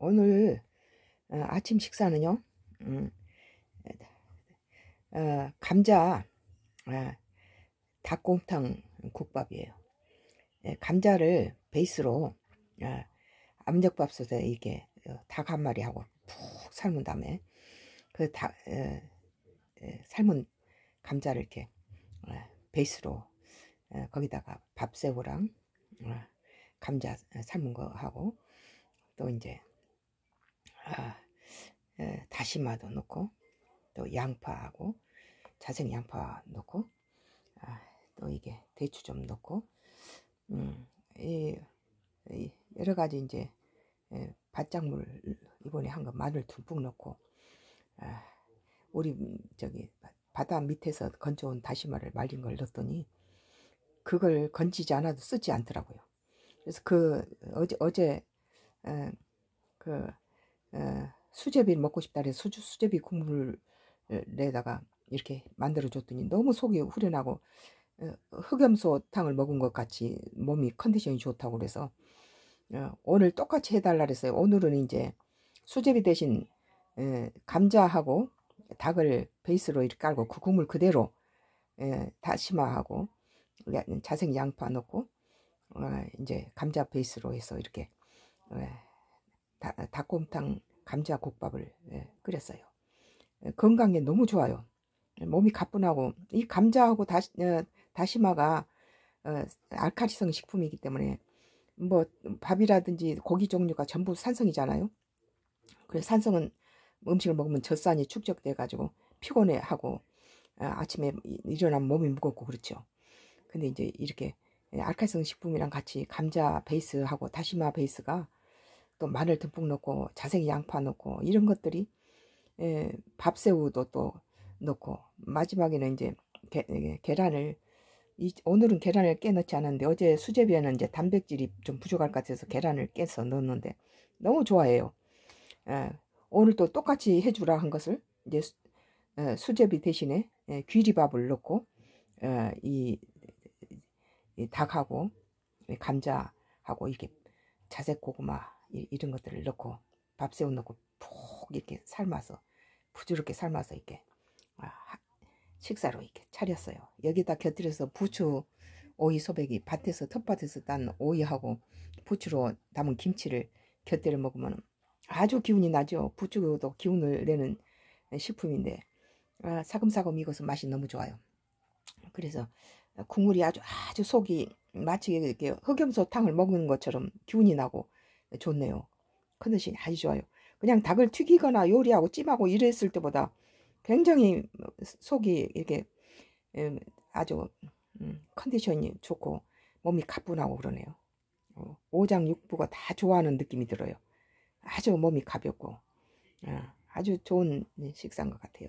오늘 어, 아침 식사는요 음. 어, 감자 어, 닭곰탕 국밥이에요 예, 감자를 베이스로 암적밥솥에 이게 닭 한 마리 하고 푹 삶은 다음에 그 다, 에, 에, 삶은 감자를 이렇게 에, 베이스로 거기다가 밥새우랑 감자 삶은 거 하고 또 이제 다시마도 넣고 또 양파하고 자생 양파 넣고 아, 또 이게 대추 좀 넣고 음, 이, 이 여러 가지 이제 예, 밭작물 이번에 한 거 마늘 듬뿍 넣고 아, 우리 저기 바다 밑에서 건져온 다시마를 말린 걸 넣었더니 그걸 건지지 않아도 쓰지 않더라고요. 그래서 그 어제 어제 에, 어, 그 에, 어, 수제비를 먹고 싶다 그래서 수 수제비 국물을내다가 어, 이렇게 만들어줬더니 너무 속이 후련하고 어, 흑염소탕을 먹은 것 같이 몸이 컨디션이 좋다고 그래서 어, 오늘 똑같이 해달라 그랬어요. 오늘은 이제 수제비 대신 감자하고 닭을 베이스로 이렇게 깔고 그 국물 그대로 다시마하고 자생 양파 넣고 이제 감자 베이스로 해서 이렇게 닭곰탕 감자국밥을 예, 끓였어요. 예, 건강에 너무 좋아요. 예, 몸이 가뿐하고 이 감자하고 다시, 어, 다시마가 어, 알카리성 식품이기 때문에 뭐 밥이라든지 고기 종류가 전부 산성이잖아요. 그래서 산성은 음식을 먹으면 젖산이 축적돼 가지고 피곤해하고 어, 아침에 일어나면 몸이 무겁고 그렇죠. 근데 이제 이렇게 알카리성 식품이랑 같이 감자 베이스하고 다시마 베이스가 또 그 마늘 듬뿍 넣고 자색 양파 넣고 이런 것들이 예, 밥새우도 또 넣고 마지막에는 이제 게, 계란을 이, 오늘은 계란을 깨 넣지 않았는데 어제 수제비에는 이제 단백질이 좀 부족할 것 같아서 계란을 깨서 넣었는데 너무 좋아해요. 예, 오늘 또 똑같이 해주라 한 것을 이제 수, 예, 수제비 대신에 예, 귀리밥을 넣고 예, 이, 이 닭하고 감자하고 이게 렇 자색 고구마 이런 것들을 넣고 밥새우 넣고 푹 이렇게 삶아서 부드럽게 삶아서 이렇게 아, 식사로 이렇게 차렸어요. 여기다 곁들여서 부추 오이 소백이 밭에서 텃밭에서 딴 오이하고 부추로 담은 김치를 곁들여 먹으면 아주 기운이 나죠. 부추도 기운을 내는 식품인데 아, 사금사금 익어서 맛이 너무 좋아요. 그래서 국물이 아주 아주 속이 마치 이렇게 흑염소탕을 먹는 것처럼 기운이 나고 네, 좋네요. 컨디션이 아주 좋아요. 그냥 닭을 튀기거나 요리하고 찜하고 이랬을 때보다 굉장히 속이 이렇게 음, 아주 음, 컨디션이 좋고 몸이 가뿐하고 그러네요. 어, 오장육부가 다 좋아하는 느낌이 들어요. 아주 몸이 가볍고 어, 아주 좋은 식사인 것 같아요.